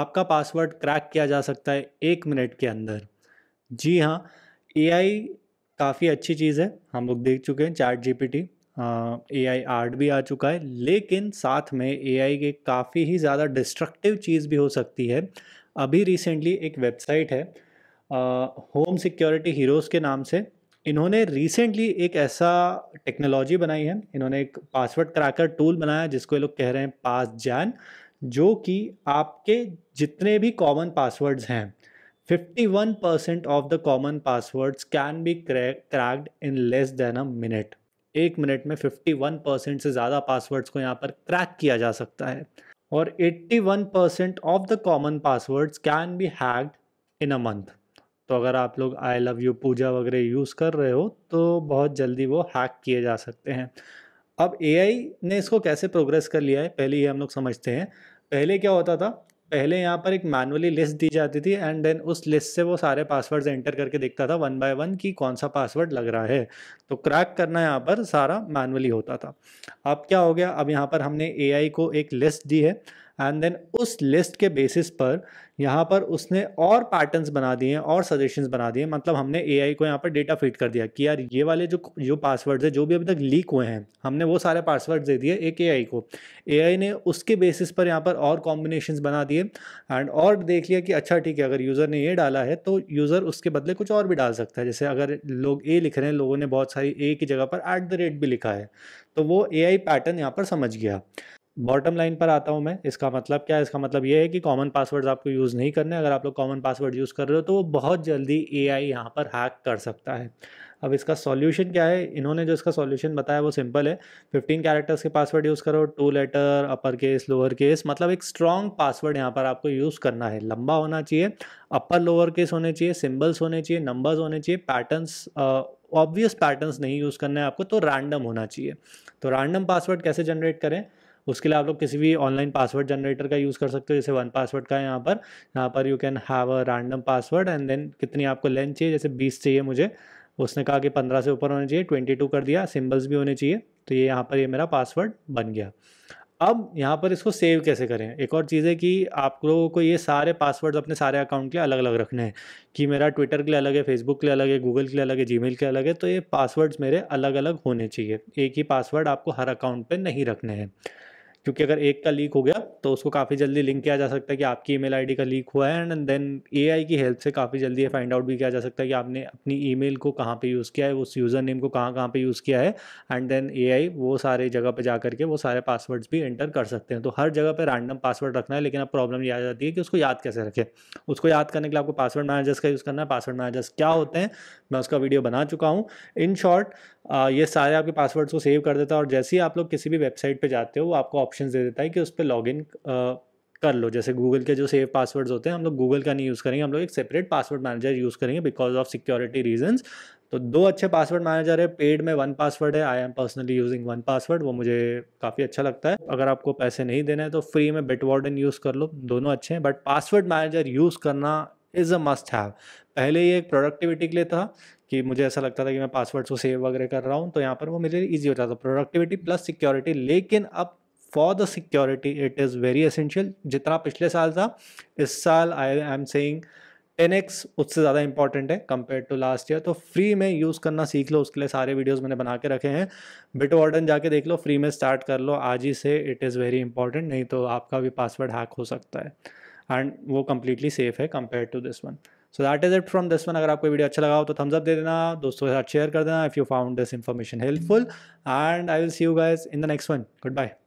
आपका password crack किया जा सकता है एक मिनट के अंदर जी हाँ ए काफ़ी अच्छी चीज़ है हम लोग देख चुके हैं chat T A I art भी आ चुका है लेकिन साथ में ए आई के काफ़ी ही ज़्यादा डिस्ट्रक्टिव चीज़ भी हो सकती है अभी रिसेंटली एक वेबसाइट है होम सिक्योरिटी हीरोज़ के नाम से इन्होंने रिसेंटली एक ऐसा टेक्नोलॉजी बनाई है इन्होंने एक पासवर्ड क्रैकर टूल बनाया जिसको ये लोग कह रहे हैं पास जैन जो कि आपके जितने भी कॉमन पासवर्ड्स हैं 51 percent of the common passwords can be cracked in less than a minute एक मिनट में 51 परसेंट से ज़्यादा पासवर्ड्स को यहाँ पर क्रैक किया जा सकता है और 81 percent of the common passwords can be hacked in a month तो अगर आप लोग आई लव यू पूजा वगैरह यूज़ कर रहे हो तो बहुत जल्दी वो हैक किए जा सकते हैं अब ए ने इसको कैसे प्रोग्रेस कर लिया है पहले ये हम लोग समझते हैं पहले क्या होता था पहले यहाँ पर एक मैनुअली लिस्ट दी जाती थी एंड देन उस लिस्ट से वो सारे पासवर्ड्स एंटर करके देखता था वन बाय वन कि कौन सा पासवर्ड लग रहा है तो क्रैक करना यहाँ पर सारा मैनुअली होता था अब क्या हो गया अब यहाँ पर हमने एआई को एक लिस्ट दी है एंड देन उस लिस्ट के बेसिस पर यहाँ पर उसने और पैटर्न्स बना दिए और सजेशंस बना दिए मतलब हमने एआई को यहाँ पर डेटा फीड कर दिया कि यार ये वाले जो जो पासवर्ड्स है जो भी अभी तक लीक हुए हैं हमने वो सारे पासवर्ड्स दे दिए एक एआई को एआई ने उसके बेसिस पर यहाँ पर और कॉम्बिनेशन बना दिए एंड और देख लिया कि अच्छा ठीक है अगर यूज़र ने ये डाला है तो यूज़र उसके बदले कुछ और भी डाल सकता है जैसे अगर लोग ए लिख रहे हैं लोगों ने बहुत सारी ए की जगह पर एट द रेट भी लिखा है तो वो ए आई पैटर्न यहाँ पर समझ गया बॉटम लाइन पर आता हूँ मैं इसका मतलब क्या है इसका मतलब ये है कि कॉमन पासवर्ड्स आपको यूज़ नहीं करने अगर आप लोग कॉमन पासवर्ड यूज़ कर रहे हो तो वो बहुत जल्दी ए आई यहाँ पर हैक कर सकता है अब इसका सॉल्यूशन क्या है इन्होंने जो इसका सॉल्यूशन बताया वो सिंपल है फिफ्टीन कैरेक्टर्स के पासवर्ड यूज़ करो two letter upper case lower case मतलब एक स्ट्रॉन्ग पासवर्ड यहाँ पर आपको यूज़ करना है लंबा होना चाहिए अपर लोअर केस होने चाहिए सिम्बल्स होने चाहिए नंबर्स होने चाहिए पैटर्नस ऑब्वियस पैटर्नस नहीं यूज़ करना है आपको तो रैंडम होना चाहिए तो रैंडम पासवर्ड कैसे जनरेट करें उसके लिए आप लोग किसी भी ऑनलाइन पासवर्ड जनरेटर का यूज़ कर सकते हो जैसे वन पासवर्ड का है यहाँ पर यहाँ पर you can have a random password and then कितनी आपको लेंथ चाहिए जैसे बीस चाहिए मुझे उसने कहा कि पंद्रह से ऊपर होने चाहिए ट्वेंटी टू कर दिया सिम्बल्स भी होने चाहिए तो ये यहाँ पर ये मेरा पासवर्ड बन गया अब यहाँ पर इसको सेव कैसे करें एक और चीज़ है कि आप लोगों को ये सारे पासवर्ड्स अपने सारे अकाउंट के लिए अलग अलग रखने हैं कि मेरा ट्विटर के लिए अलग है फेसबुक के लिए अलग है गूगल के लिए अलग है मेल के अलग है तो ये पासवर्ड्स मेरे अलग अलग होने चाहिए एक ही पासवर्ड आपको हर अकाउंट पे नहीं रखने हैं क्योंकि अगर एक का लीक हो गया तो उसको काफ़ी जल्दी लिंक किया जा सकता है कि आपकी ईमेल आईडी का लीक हुआ है एंड देन एआई की हेल्प से काफ़ी जल्दी ये फाइंड आउट भी किया जा सकता है कि आपने अपनी ईमेल को कहाँ पे यूज़ किया है उस यूज़र नेम को कहाँ कहाँ पे यूज़ किया है एंड देन एआई वो सारे जगह पर जा करके वो सारे पासवर्ड्स भी एंटर कर सकते हैं तो हर जगह पर रैंडम पासवर्ड रखना है लेकिन अब प्रॉब्लम ये आ जाती है कि उसको याद कैसे रखें उसको याद करने के लिए आपको पासवर्ड मैनेजर्स का यूज़ करना है पासवर्ड मैनेजर्स क्या होते हैं मैं उसका वीडियो बना चुका हूँ इन शॉर्ट ये सारे आपके पासवर्ड्स को सेव कर देता है और जैसे ही आप लोग किसी भी वेबसाइट पे जाते हो वो आपको ऑप्शन दे देता है कि उस पर लॉग इन कर लो जैसे गूगल के जो सेव पासवर्ड्स होते हैं हम लोग गूगल का नहीं यूज़ करेंगे हम लोग एक सेपरेट पासवर्ड मैनेजर यूज़ करेंगे बिकॉज ऑफ सिक्योरिटी रीज़न्स तो दो अच्छे पासवर्ड मैनेजर है पेड में वन पासवर्ड है I am personally using one password वो मुझे काफ़ी अच्छा लगता है अगर आपको पैसे नहीं देना है तो फ्री में बिट वार्डन यूज़ कर लो दोनों अच्छे हैं बट पासवर्ड मैनेजर यूज़ करना इज़ अ मस्ट हैव पहले ये एक प्रोडक्टिविटी के लिए था कि मुझे ऐसा लगता था कि मैं पासवर्ड्स को सेव वगैरह कर रहा हूँ तो यहाँ पर वो मेरे लिए ईजी होता था प्रोडक्टिविटी प्लस सिक्योरिटी लेकिन अब for the security it is very essential जितना पिछले साल था इस साल I I am saying ten X उससे ज़्यादा इंपॉर्टेंट है कम्पेयर टू लास्ट ईयर तो फ्री में यूज़ करना सीख लो उसके लिए सारे वीडियोज़ मैंने बना के रखे हैं बिट वार्डन जाके देख लो फ्री में स्टार्ट कर लो आज ही से इट इज़ वेरी इंपॉर्टेंट नहीं तो आपका भी पासवर्ड हैक हो सकता है एंड वो कम्प्लीटली सेफ है compare to this one so that is it from this one अगर आपको वीडियो अच्छा लगा हो तो थम्स अप दे देना दोस्तों के साथ शेयर कर देना if you found this information helpful and I will see you guys in the next one good bye